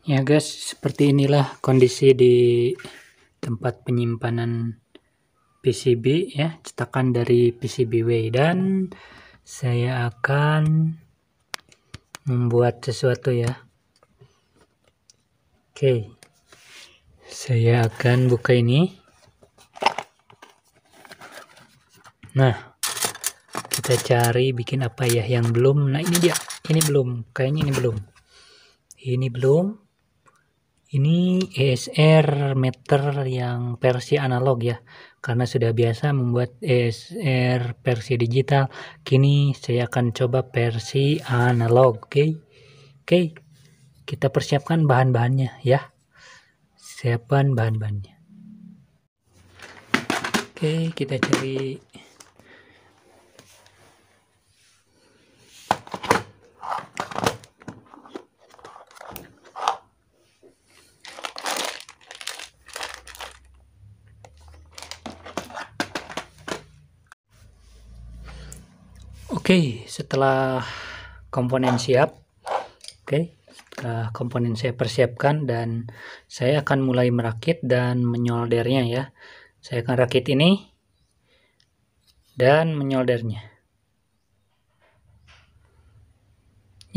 Ya guys, seperti inilah kondisi di tempat penyimpanan PCB ya, cetakan dari PCBWay dan saya akan membuat sesuatu ya. Oke. Saya akan buka ini. Nah, kita cari bikin apa ya yang belum. Nah, ini dia. Ini belum. Kayaknya ini belum. Ini belum ini ESR meter yang versi analog ya, karena sudah biasa membuat ESR versi digital, kini saya akan coba versi analog, oke? Okay? Oke, okay. kita persiapkan bahan-bahannya ya. Siapkan bahan-bahannya. Oke, okay, kita cari Oke, okay, setelah komponen siap, oke, okay, komponen saya persiapkan dan saya akan mulai merakit dan menyoldernya ya. Saya akan rakit ini dan menyoldernya.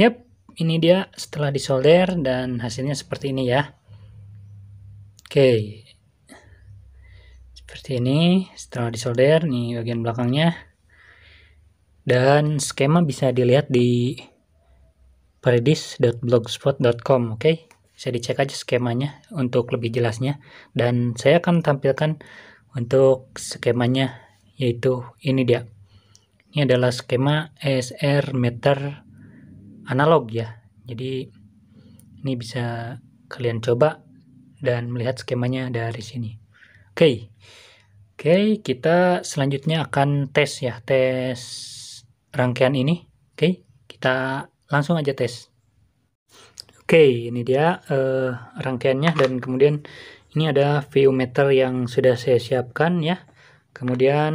Yap, ini dia setelah disolder dan hasilnya seperti ini ya. Oke. Okay. Seperti ini setelah disolder nih bagian belakangnya. Dan skema bisa dilihat di predis.blogspot.com, oke? Okay? Bisa dicek aja skemanya untuk lebih jelasnya. Dan saya akan tampilkan untuk skemanya yaitu ini dia. Ini adalah skema sr meter analog ya. Jadi ini bisa kalian coba dan melihat skemanya dari sini. Oke. Okay. Oke, okay, kita selanjutnya akan tes ya, tes rangkaian ini. Oke, okay, kita langsung aja tes. Oke, okay, ini dia uh, rangkaiannya dan kemudian ini ada view meter yang sudah saya siapkan ya. Kemudian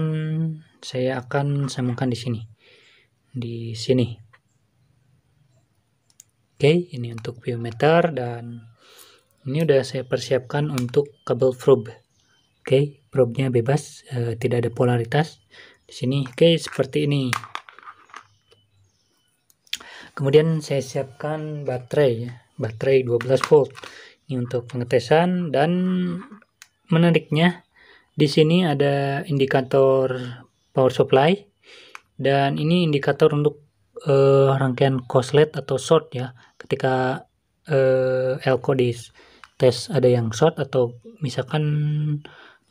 saya akan sambungkan di sini. Di sini. Oke, okay, ini untuk view meter dan ini sudah saya persiapkan untuk kabel probe. Oke, okay, probe-nya bebas, uh, tidak ada polaritas. Di sini, oke okay, seperti ini kemudian saya siapkan baterai ya baterai 12 volt ini untuk pengetesan dan menariknya di sini ada indikator power supply dan ini indikator untuk uh, rangkaian coslet atau short ya ketika uh, eh, elko di tes ada yang short atau misalkan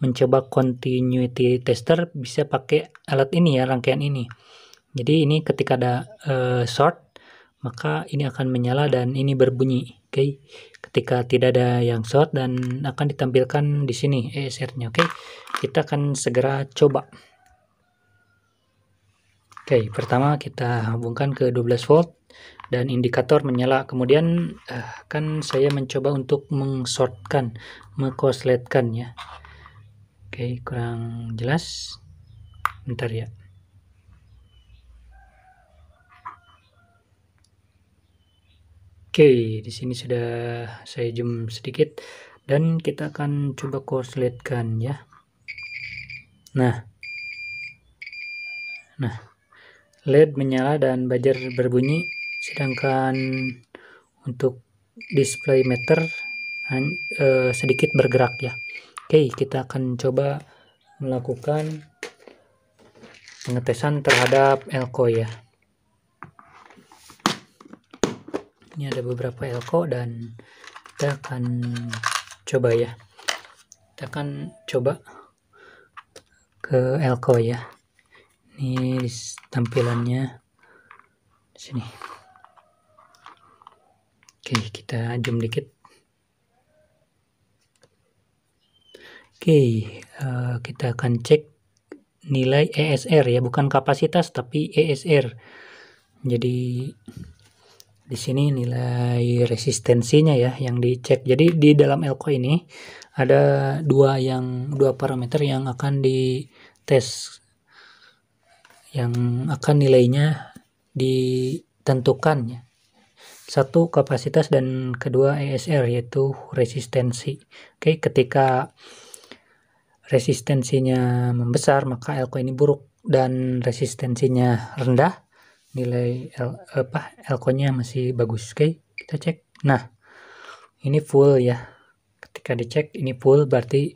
mencoba continuity tester bisa pakai alat ini ya rangkaian ini jadi ini ketika ada uh, short maka ini akan menyala dan ini berbunyi oke okay? ketika tidak ada yang short dan akan ditampilkan di sini ESR nya oke okay? kita akan segera coba oke okay, pertama kita hubungkan ke 12 volt dan indikator menyala kemudian eh, akan saya mencoba untuk mengshortkan mengkosletkan ya oke kurang jelas bentar ya Oke, di sini sudah saya zoom sedikit dan kita akan coba korsletkan ya. Nah. Nah. LED menyala dan buzzer berbunyi sedangkan untuk display meter uh, sedikit bergerak ya. Oke, kita akan coba melakukan pengetesan terhadap elko ya. ini ada beberapa elko dan kita akan coba ya kita akan coba ke elko ya ini tampilannya sini oke kita zoom dikit oke eh, kita akan cek nilai ESR ya bukan kapasitas tapi ESR jadi di sini nilai resistensinya ya yang dicek. Jadi di dalam elko ini ada dua yang dua parameter yang akan dites yang akan nilainya ditentukan ya. Satu kapasitas dan kedua ESR yaitu resistensi. Oke, ketika resistensinya membesar maka elko ini buruk dan resistensinya rendah nilai L, apa elko-nya masih bagus. Oke, okay, kita cek. Nah, ini full ya. Ketika dicek ini full berarti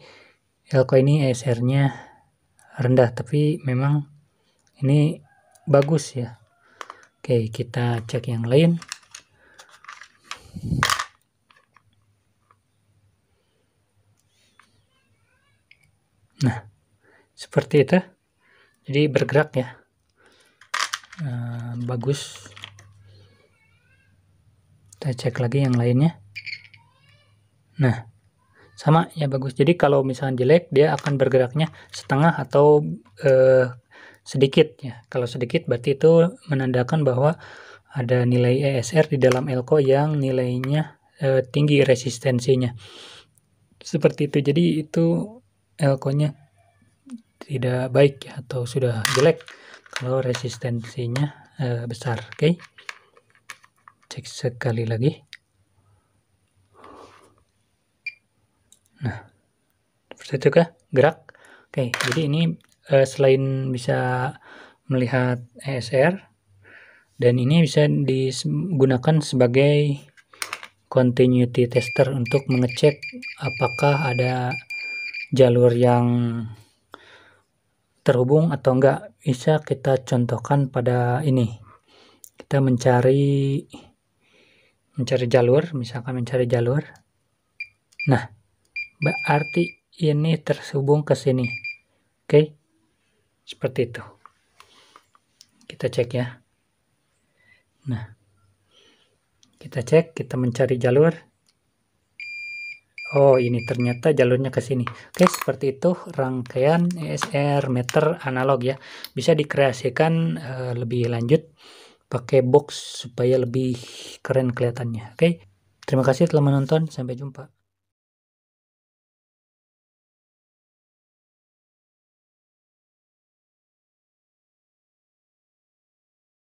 elko ini ESR-nya rendah tapi memang ini bagus ya. Oke, okay, kita cek yang lain. Nah, seperti itu. Jadi bergerak ya. Eh, bagus kita cek lagi yang lainnya nah sama ya bagus jadi kalau misalnya jelek dia akan bergeraknya setengah atau eh, sedikit ya kalau sedikit berarti itu menandakan bahwa ada nilai ESR di dalam elko yang nilainya eh, tinggi resistensinya seperti itu jadi itu elkonya tidak baik ya atau sudah jelek kalau oh, resistensinya uh, besar oke okay? cek sekali lagi nah seperti itu kah gerak oke okay, jadi ini uh, selain bisa melihat ESR dan ini bisa digunakan sebagai continuity tester untuk mengecek apakah ada jalur yang terhubung atau enggak bisa kita contohkan pada ini kita mencari mencari jalur misalkan mencari jalur nah berarti ini tersubung ke sini oke seperti itu kita cek ya nah kita cek kita mencari jalur Oh, ini ternyata jalurnya ke sini. Oke, seperti itu rangkaian ESR meter analog ya. Bisa dikreasikan uh, lebih lanjut pakai box supaya lebih keren kelihatannya. Oke. Terima kasih telah menonton, sampai jumpa.